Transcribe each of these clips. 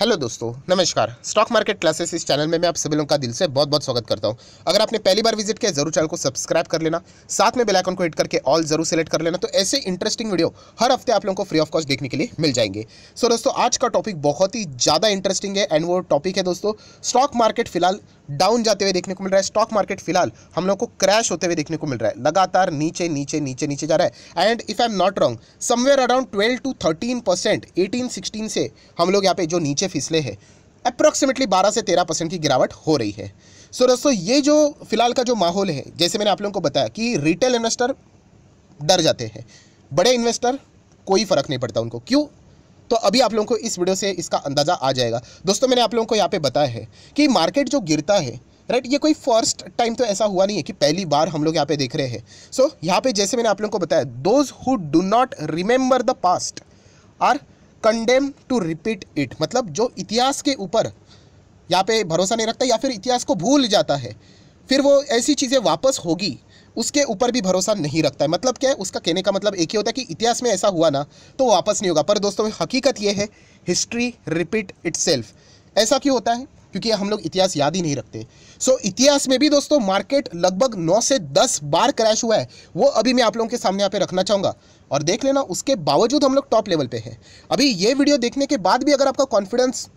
Hello दोस्तों नमस्कार stock market classes इस चैनल में मैं आप सभी लोगों का दिल से बहुत बहुत स्वागत करता हूं अगर आपने पहली बार विजिट किया जरूर चैनल को सब्सक्राइब कर लेना साथ में बेल आइकन को हिट करके ऑल जरूर सेलेक्ट कर लेना तो ऐसे इंटरेस्टिंग वीडियो हर हफ्ते आप लोगों को फ्री ऑफ कॉस्ट देखने के लिए मिल जाएंगे सो so दोस्तों आज का टॉपिक बहुत ही ज़्यादा इंटरेस्टिंग है एंड वो टॉपिक है दोस्तों स्टॉक मार्केट फिलहाल डाउन जाते हुए देखने को मिल रहा है स्टॉक मार्केट फिलहाल हम लोग को क्रैश होते हुए देखने को मिल रहा है लगातार नीचे नीचे नीचे नीचे जा रहा है and if I am not wrong somewhere around twelve to thirteen percent eighteen sixteen से हम लोग यहाँ पे जो नीचे फिसले हैं अप्रॉक्सीमेटली 12 से 13 परसेंट की गिरावट हो रही है सो so, दोस्तों ये जो फिलहाल का जो माहौल है जैसे मैंने आप लोगों को बताया कि रिटेल इन्वेस्टर डर जाते हैं बड़े इन्वेस्टर कोई फ़र्क नहीं पड़ता उनको क्यों तो अभी आप लोगों को इस वीडियो से इसका अंदाज़ा आ जाएगा दोस्तों मैंने आप लोगों को यहाँ पे बताया है कि मार्केट जो गिरता है राइट ये कोई फर्स्ट टाइम तो ऐसा हुआ नहीं है कि पहली बार हम लोग यहाँ पे देख रहे हैं सो so, यहाँ पे जैसे मैंने आप लोगों को बताया those who do not remember the past are condemn to repeat it मतलब जो इतिहास के ऊपर यहाँ पे भरोसा नहीं रखता या फिर इतिहास को भूल जाता है फिर वो ऐसी चीज़ें वापस होगी उसके ऊपर भी भरोसा नहीं रखता है मतलब क्या है उसका कहने का मतलब एक ही होता है कि इतिहास में ऐसा हुआ ना तो वापस नहीं होगा पर दोस्तों हकीकत ये है हिस्ट्री रिपीट इट ऐसा क्यों होता है क्योंकि हम लोग इतिहास याद ही नहीं रखते सो so, इतिहास में भी दोस्तों मार्केट लगभग 9 से 10 बार क्रैश हुआ है वो अभी मैं आप लोगों के सामने यहाँ पे रखना चाहूँगा और देख लेना उसके बावजूद हम लोग टॉप लेवल पे हैं अभी ये वीडियो देखने के बाद भी अगर आपका कॉन्फिडेंस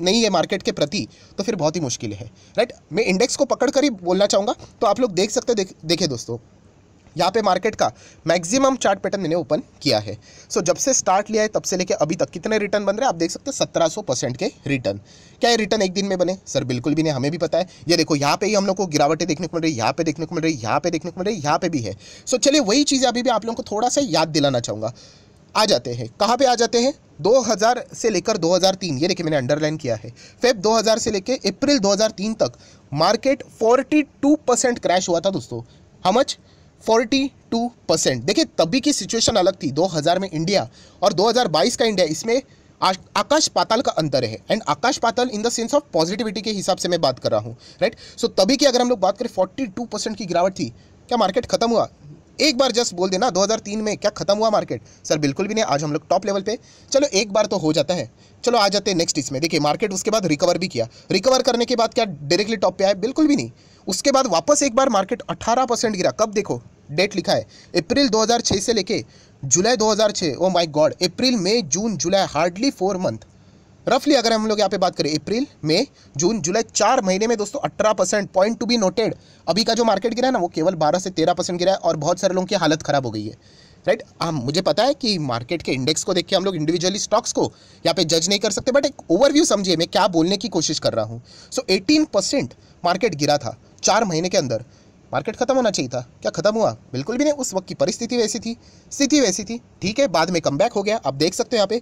नहीं है मार्केट के प्रति तो फिर बहुत ही मुश्किल है राइट मैं इंडेक्स को पकड़ कर ही बोलना चाहूँगा तो आप लोग देख सकते देख देखे दोस्तों यहाँ पे मार्केट का मैक्सिमम चार्ट पैटर्न मैंने ओपन किया है सो so, जब से स्टार्ट लिया है तब से लेके अभी तक कितने रिटर्न बन रहे हैं आप देख सकते हैं 1700% के रिटर्न क्या ये रिटर्न एक दिन में बने सर बिल्कुल भी नहीं हमें भी पता है ये देखो यहाँ पे ही हम लोग को गिरावटें देखने को मिल रही है यहाँ पे देखने को मिल रही है यहाँ पे देखने को मिल रही है यहाँ पे भी है सो so, चलिए वही चीज़ें अभी भी आप लोगों को थोड़ा सा याद दिलाना चाहूँगा आ जाते हैं कहाँ पे आ जाते हैं 2000 से लेकर 2003 ये देखिए मैंने अंडरलाइन किया है फेब 2000 से लेकर अप्रैल 2003 तक मार्केट 42 परसेंट क्रैश हुआ था दोस्तों हम 42 परसेंट देखिए तभी की सिचुएशन अलग थी 2000 में इंडिया और 2022 का इंडिया इसमें आकाश पाताल का अंतर है एंड आकाश पाताल in the sense of positivity के हिसाब से मैं बात कर रहा हूँ राइट सो तभी की अगर हम लोग बात करें फोर्टी परसेंट की गिरावट थी क्या मार्केट खत्म हुआ एक बार जस्ट बोल देना 2003 में क्या खत्म हुआ मार्केट सर बिल्कुल भी नहीं आज हम लोग टॉप लेवल पे चलो एक बार तो हो जाता है चलो आ जाते हैं नेक्स्ट इसमें देखिए मार्केट उसके बाद रिकवर भी किया रिकवर करने के बाद क्या डायरेक्टली टॉप पे आए बिल्कुल भी नहीं उसके बाद वापस एक बार मार्केट 18 परसेंट गिरा कब देखो डेट लिखा है अप्रैल 2006 से लेके July 2006 oh my god April May June July hardly four month रफली अगर हम लोग यहाँ पे बात करें अप्रैल मई जून जुलाई चार महीने में दोस्तों अठारह percent point to be noted अभी का जो मार्केट गिरा है ना वो केवल बारह से तेरह परसेंट गिरा है और बहुत सारे लोगों की हालत खराब हो गई है राइट हम मुझे पता है कि मार्केट के इंडेक्स को देख के हम लोग इंडिविजुअली स्टॉक्स को यहाँ पे जज नहीं कर सकते बट एक ओवरव्यू समझिए मैं क्या बोलने की कोशिश कर रहा हूँ सो एटीन मार्केट गिरा था चार महीने के अंदर मार्केट खत्म होना चाहिए था क्या खत्म हुआ बिल्कुल भी नहीं उस वक्त की परिस्थिति वैसी थी स्थिति वैसी थी ठीक है बाद में कम हो गया आप देख सकते हो यहाँ पे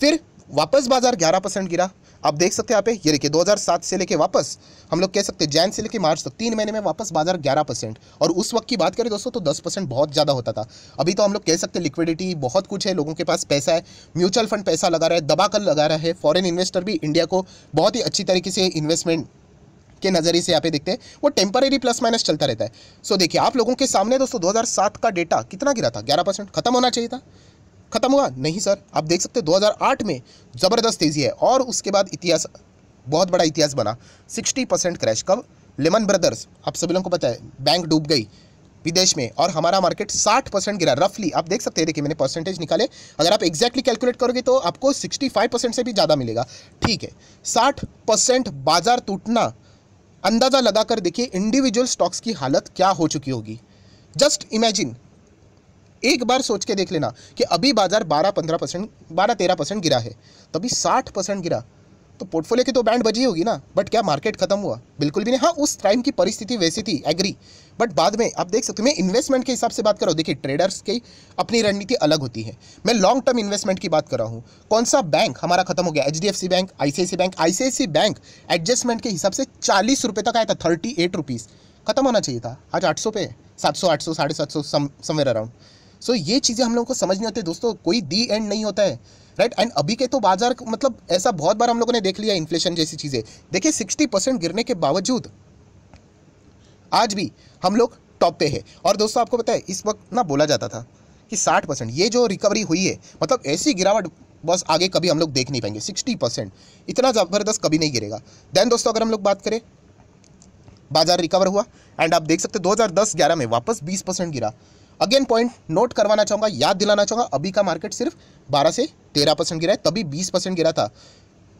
फिर वापस बाजार ग्यारह परसेंट गिरा आप देख सकते हैं यहाँ पे ये देखिए 2007 से लेके वापस हम लोग कह सकते हैं जैन से लेके मार्च तक तीन महीने में वापस बाजार 11 परसेंट और उस वक्त की बात करें दोस्तों तो 10 परसेंट बहुत ज़्यादा होता था अभी तो हम लोग कह सकते हैं लिक्विडिटी बहुत कुछ है लोगों के पास पैसा है म्यूचुअल फंड पैसा लगा रहा है दबा कर लगा रहा है फॉरन इन्वेस्टर भी इंडिया को बहुत ही अच्छी तरीके से इन्वेस्टमेंट के नज़रिए से यहाँ पे देखते हैं वो टेम्पररी प्लस माइनस चलता रहता है सो देखिए आप लोगों के सामने दोस्तों दो का डेटा कितना गिरा था ग्यारह खत्म होना चाहिए था खत्म हुआ नहीं सर आप देख सकते हैं 2008 में ज़बरदस्त तेज़ी है और उसके बाद इतिहास बहुत बड़ा इतिहास बना सिक्सटी परसेंट क्रैश कब लेमन ब्रदर्स आप सभी लोगों को पता है बैंक डूब गई विदेश में और हमारा मार्केट 60 परसेंट गिरा रफली आप देख सकते हैं देखिए मैंने परसेंटेज निकाले अगर आप एग्जैक्टली कैलकुलेट करोगे तो आपको सिक्सटी परसेंट से भी ज़्यादा मिलेगा ठीक है साठ परसेंट बाजार टूटना अंदाज़ा लगाकर देखिए इंडिविजुअल स्टॉक्स की हालत क्या हो चुकी होगी जस्ट इमेजिन एक बार सोच के देख लेना कि अभी बाजार 12-15 परसेंट बारह तेरह परसेंट गिरा है तभी 60 परसेंट गिरा तो पोर्टफोलियो की तो बैंड बजी होगी ना बट क्या मार्केट खत्म हुआ बिल्कुल भी नहीं हाँ उस टाइम की परिस्थिति वैसी थी एग्री बट बाद में आप देख सकते हो मैं इन्वेस्टमेंट के हिसाब से बात कर रहा हूँ देखिए ट्रेडर्स की अपनी रणनीति अलग होती है मैं लॉन्ग टर्म इन्वेस्टमेंट की बात कर रहा हूँ कौन सा बैंक हमारा खत्म हो गया H bank I bank I bank adjustment के हिसाब से चालीस रुपये तक आया था थर्टी एट रुपीज़ खत्म होना चाहिए था आज आठ सौ पे सात सौ आठ सौ साढ़े सात सौ समवेयर अराउंड सो so, ये चीज़ें हम लोगों को समझ नहीं होती दोस्तों कोई दी एंड नहीं होता है राइट right? एंड अभी के तो बाजार मतलब ऐसा बहुत बार हम लोगों ने देख लिया इन्फ्लेशन जैसी चीज़ें देखिए सिक्सटी परसेंट गिरने के बावजूद आज भी हम लोग टॉप पे है और दोस्तों आपको पता है इस वक्त ना बोला जाता था कि साठ परसेंट ये जो रिकवरी हुई है मतलब ऐसी गिरावट बस आगे कभी हम लोग देख नहीं पाएंगे सिक्सटी परसेंट इतना ज़बरदस्त कभी नहीं गिरेगा देन दोस्तों अगर हम लोग बात करें बाजार रिकवर हुआ एंड आप देख सकते हैं 2010-11 में वापस बीस परसेंट गिरा अगेन पॉइंट नोट करवाना चाहूँगा याद दिलाना चाहूँगा अभी का मार्केट सिर्फ 12 से 13 परसेंट गिरा है तभी 20 परसेंट गिरा था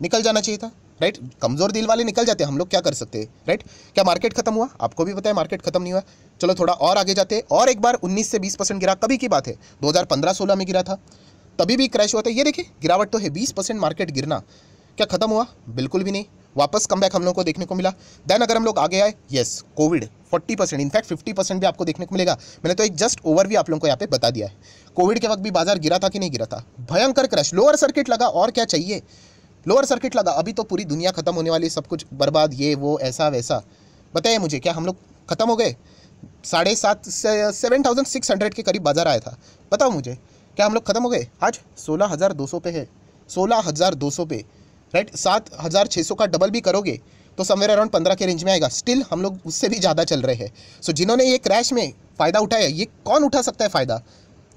निकल जाना चाहिए था राइट कमज़ोर दिल वाले निकल जाते हैं हम लोग क्या कर सकते हैं राइट क्या मार्केट खत्म हुआ आपको भी पता है मार्केट खत्म नहीं हुआ चलो थोड़ा और आगे जाते हैं और एक बार उन्नीस से बीस परसेंट गिरा कभी की बात है दो हज़ार में गिरा था तभी भी क्रैश हुआ था ये देखिए गिरावट तो है बीस परसेंट मार्केट गिरना क्या खत्म हुआ बिल्कुल भी नहीं वापस कम बैक हम लोग को देखने को मिला देन अगर हम लोग आगे आए yes covid 40 percent in fact fifty percent भी आपको देखने को मिलेगा मैंने तो एक जस्ट ओवर भी आप लोगों को यहाँ पे बता दिया है कोविड के वक्त भी बाजार गिरा था कि नहीं गिरा था भयंकर क्रश लोअर सर्किट लगा और क्या चाहिए लोअर सर्किट लगा अभी तो पूरी दुनिया खत्म होने वाली सब कुछ बर्बाद ये वो ऐसा वैसा बताइए मुझे क्या हम लोग खत्म हो गए साढ़े सात से सेवन थाउजेंड सिक्स हंड्रेड के करीब बाजार आया था बताओ मुझे क्या हम लोग खत्म हो गए आज सोलह हज़ार दो सौ पे है सोलह हज़ार दो सौ पे राइट सात हज़ार छः सौ का डबल भी करोगे तो समवेयर अराउंड पंद्रह के रेंज में आएगा स्टिल हम लोग उससे भी ज़्यादा चल रहे हैं सो so, जिन्होंने ये क्रैश में फ़ायदा उठाया ये कौन उठा सकता है फ़ायदा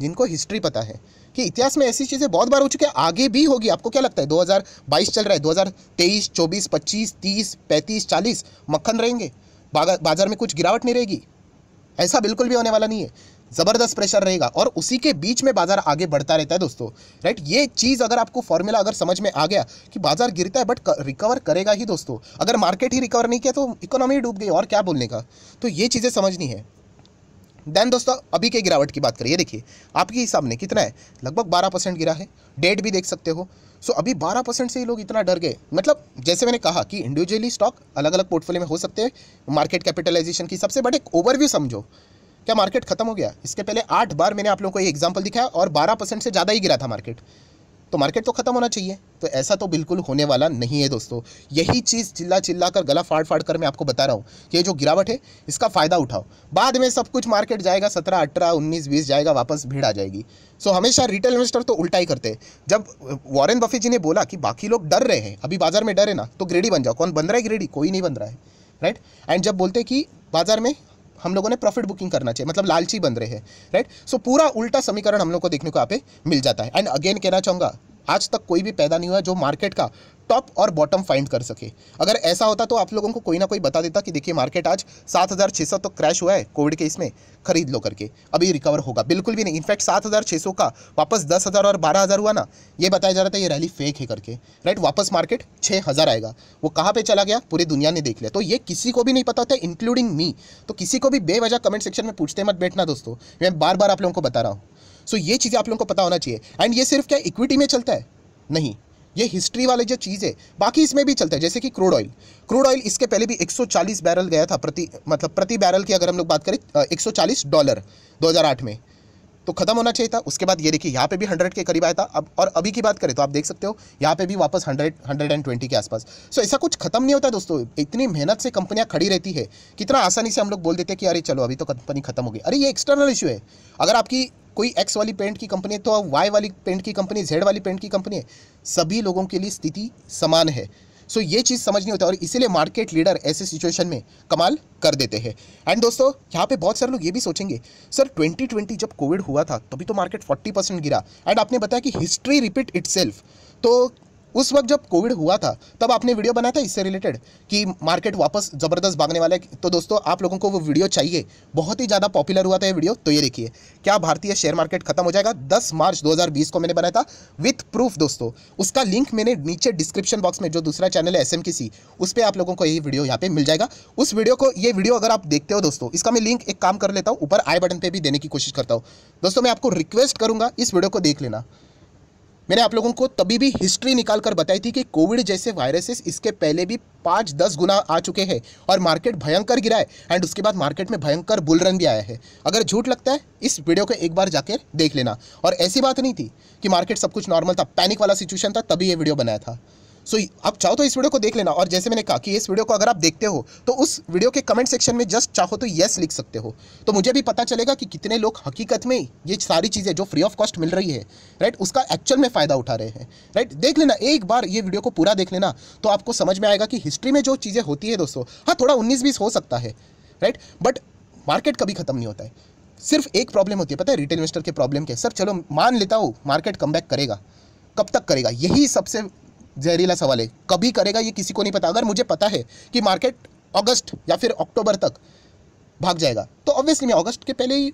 जिनको हिस्ट्री पता है कि इतिहास में ऐसी चीज़ें बहुत बार हो चुकी है आगे भी होगी आपको क्या लगता है 2022 चल रहा है 2023, 24, 25, 30, 35, 40 मक्खन रहेंगे बाजार में कुछ गिरावट नहीं रहेगी ऐसा बिल्कुल भी होने वाला नहीं है ज़बरदस्त प्रेशर रहेगा और उसी के बीच में बाजार आगे बढ़ता रहता है दोस्तों राइट ये चीज़ अगर आपको फॉर्मूला अगर समझ में आ गया कि बाजार गिरता है बट रिकवर करेगा ही दोस्तों अगर मार्केट ही रिकवर नहीं किया तो इकोनॉमी डूब गई और क्या बोलने का तो ये चीज़ें समझनी है देन दोस्तों अभी के गिरावट की बात करिए देखिए आपके हिसाब ने कितना है लगभग बारह परसेंट गिरा है डेट भी देख सकते हो सो so, अभी बारह परसेंट से ही लोग इतना डर गए मतलब जैसे मैंने कहा कि इंडिविजुअली स्टॉक अलग अलग पोर्टफोलियो में हो सकते हैं मार्केट कैपिटलाइजेशन की सबसे बड़े ओवरव्यू समझो क्या मार्केट खत्म हो गया इसके पहले आठ बार मैंने आप लोगों को ये एग्जाम्पल दिखाया और बारह परसेंट से ज़्यादा ही गिरा था मार्केट तो मार्केट तो खत्म होना चाहिए तो ऐसा तो बिल्कुल होने वाला नहीं है दोस्तों यही चीज़ चिल्ला चिल्ला कर गला फाड़ फाड़ कर मैं आपको बता रहा हूँ कि ये जो गिरावट है इसका फ़ायदा उठाओ बाद में सब कुछ मार्केट जाएगा सत्रह अठारह उन्नीस बीस जाएगा वापस भीड़ आ जाएगी सो हमेशा रिटेल इन्वेस्टर तो उल्टा ही करते जब वॉरेन बफे जी ने बोला कि बाकी लोग डर रहे हैं अभी बाजार में डर है ना तो ग्रेडी बन जाओ कौन बन रहा है ग्रेडी कोई नहीं बन रहा है राइट एंड जब बोलते कि बाजार में हम लोगों ने प्रॉफिट बुकिंग करना चाहिए मतलब लालची बन रहे हैं राइट सो पूरा उल्टा समीकरण हम लोग को देखने को यहाँ पे मिल जाता है एंड अगेन कहना चाहूँगा आज तक कोई भी पैदा नहीं हुआ जो मार्केट का टॉप और बॉटम फाइंड कर सके अगर ऐसा होता तो आप लोगों को कोई ना कोई बता देता कि देखिए मार्केट आज सात हज़ार छः सौ तो क्रैश हुआ है कोविड के इसमें खरीद लो करके अभी रिकवर होगा बिल्कुल भी नहीं इनफैक्ट सात हज़ार छः सौ का वापस दस हज़ार और बारह हज़ार हुआ ना ये बताया जा रहा था ये रैली फेक है करके राइट वापस मार्केट छः हज़ार आएगा वो कहाँ पर चला गया पूरी दुनिया ने देख लिया तो ये किसी को भी नहीं पता होता इंक्लूडिंग मी तो किसी को भी बेवजह कमेंट सेक्शन में पूछते मत बैठना दोस्तों मैं बार बार आप लोगों को बता रहा हूँ सो ये चीज़ें आप लोगों को पता होना चाहिए एंड ये सिर्फ क्या इक्विटी में चलता है नहीं ये हिस्ट्री वाले जो चीज़ है बाकी इसमें भी चलता है जैसे कि क्रूड ऑयल क्रूड ऑयल इसके पहले भी 140 बैरल गया था प्रति मतलब प्रति बैरल की अगर हम लोग बात करें 140 डॉलर 2008 में तो खत्म होना चाहिए था उसके बाद ये देखिए यहाँ पे भी हंड्रेड के करीब आया था अब और अभी की बात करें तो आप देख सकते हो यहाँ पे भी वापस हंड्रेड हंड्रेड एंड ट्वेंटी के आसपास सो ऐसा कुछ खत्म नहीं होता दोस्तों इतनी मेहनत से कंपनियाँ खड़ी रहती है कितना आसानी से हम लोग बोल देते हैं कि अरे चलो अभी तो कंपनी खत्म हो गई अरे ये एक्सटर्नल इशू है अगर आपकी कोई एक्स वाली पेंट की कंपनी है तो अब वाई वाली पेंट की कंपनी जेड वाली पेंट की कंपनी है सभी लोगों के लिए स्थिति समान है सो so, ये चीज़ समझ नहीं होता और इसीलिए मार्केट लीडर ऐसे सिचुएशन में कमाल कर देते हैं एंड दोस्तों यहाँ पे बहुत सारे लोग ये भी सोचेंगे सर 2020 जब कोविड हुआ था तभी तो मार्केट 40 परसेंट गिरा एंड आपने बताया कि हिस्ट्री रिपीट इट तो उस वक्त जब कोविड हुआ था तब आपने वीडियो बनाया था इससे रिलेटेड कि मार्केट वापस ज़बरदस्त भागने वाला है तो दोस्तों आप लोगों को वो वीडियो चाहिए बहुत ही ज़्यादा पॉपुलर हुआ था ये वीडियो तो ये देखिए क्या भारतीय शेयर मार्केट खत्म हो जाएगा 10 मार्च 2020 को मैंने बनाया था विथ प्रूफ दोस्तों उसका लिंक मैंने नीचे डिस्क्रिप्शन बॉक्स में जो दूसरा चैनल है एस एम उस पर आप लोगों को यही वीडियो यहाँ पे मिल जाएगा उस वीडियो को ये वीडियो अगर आप देखते हो दोस्तों इसका मैं लिंक एक काम कर लेता हूँ ऊपर आई बटन पर भी देने की कोशिश करता हूँ दोस्तों मैं आपको रिक्वेस्ट करूँगा इस वीडियो को देख लेना मैंने आप लोगों को तभी भी हिस्ट्री निकाल कर बताई थी कि कोविड जैसे वायरसेस इसके पहले भी पाँच दस गुना आ चुके हैं और मार्केट भयंकर गिरा है एंड उसके बाद मार्केट में भयंकर बुलरन भी आया है अगर झूठ लगता है इस वीडियो को एक बार जाकर देख लेना और ऐसी बात नहीं थी कि मार्केट सब कुछ नॉर्मल था पैनिक वाला सिचुएशन था तभी ये वीडियो बनाया था सो आप चाहो तो इस वीडियो को देख लेना और जैसे मैंने कहा कि इस वीडियो को अगर आप देखते हो तो उस वीडियो के कमेंट सेक्शन में जस्ट चाहो तो येस लिख सकते हो तो मुझे भी पता चलेगा कि कितने लोग हकीकत में ये सारी चीज़ें जो फ्री ऑफ कॉस्ट मिल रही है राइट उसका एक्चुअल में फ़ायदा उठा रहे हैं राइट देख लेना एक बार ये वीडियो को पूरा देख लेना तो आपको समझ में आएगा कि हिस्ट्री में जो चीज़ें होती है दोस्तों हाँ थोड़ा उन्नीस बीस हो सकता है राइट बट मार्केट कभी खत्म नहीं होता है सिर्फ एक प्रॉब्लम होती है पता है रिटेल इन्वेस्टर के प्रॉब्लम के सर चलो मान लेता हूँ मार्केट कम करेगा कब तक करेगा यही सबसे जहरीला सवाल है कभी करेगा ये किसी को नहीं पता अगर मुझे पता है कि मार्केट अगस्त या फिर अक्टूबर तक भाग जाएगा तो ऑब्वियसली मैं अगस्त के पहले ही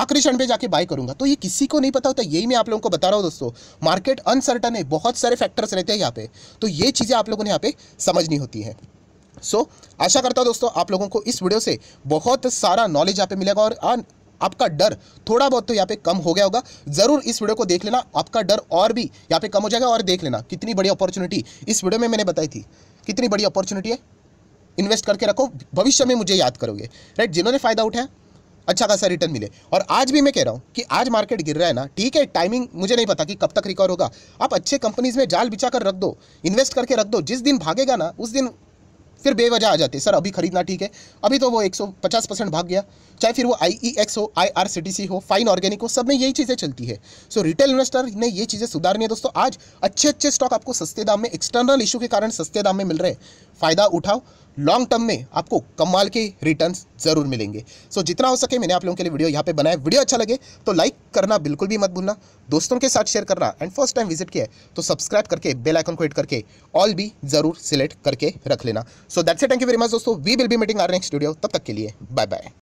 आखिरी क्षण पर जाके बाय करूंगा तो ये किसी को नहीं पता होता यही मैं आप लोगों को बता रहा हूँ दोस्तों मार्केट अनसर्टन है बहुत सारे फैक्टर्स रहते हैं यहाँ पे तो ये चीज़ें आप लोगों ने यहाँ पे समझनी होती है सो so, आशा करता हूँ दोस्तों आप लोगों को इस वीडियो से बहुत सारा नॉलेज यहाँ पे मिलेगा और आपका डर थोड़ा बहुत तो यहाँ पे कम हो गया होगा जरूर इस वीडियो को देख लेना आपका डर और भी यहाँ पे कम हो जाएगा और देख लेना कितनी बड़ी अपॉर्चुनिटी इस वीडियो में मैंने बताई थी कितनी बड़ी अपॉर्चुनिटी है इन्वेस्ट करके रखो भविष्य में मुझे याद करोगे राइट जिन्होंने फ़ायदा उठाया अच्छा खासा रिटर्न मिले और आज भी मैं कह रहा हूँ कि आज मार्केट गिर रहा है ना ठीक है टाइमिंग मुझे नहीं पता कि कब तक रिकवर होगा आप अच्छे कंपनीज में जाल बिछा कर रख दो इन्वेस्ट करके रख दो जिस दिन भागेगा ना उस दिन फिर बेवजह आ जाते सर अभी खरीदना ठीक है अभी तो वो 150 परसेंट भाग गया चाहे फिर वो आई e हो आई हो फाइन ऑर्गेनिक हो सब में यही चीज़ें चलती है सो रिटेल इन्वेस्टर ने ये चीज़ें सुधारनी है दोस्तों आज अच्छे अच्छे स्टॉक आपको सस्ते दाम में एक्सटर्नल इशू के कारण सस्ते दाम में मिल रहे फ़ायदा उठाओ लॉन्ग टर्म में आपको कमाल के रिटर्न्स जरूर मिलेंगे सो so, जितना हो सके मैंने आप लोगों के लिए वीडियो यहाँ पे बनाया वीडियो अच्छा लगे तो लाइक करना बिल्कुल भी मत भूलना दोस्तों के साथ शेयर करना एंड फर्स्ट टाइम विजिट किया है तो सब्सक्राइब करके बेल आइकन को हिट करके ऑल भी जरूर सिलेक्ट करके रख लेना so that's a thank you very much दोस्तों we will be meeting our next video तब तक के लिए बाय बाय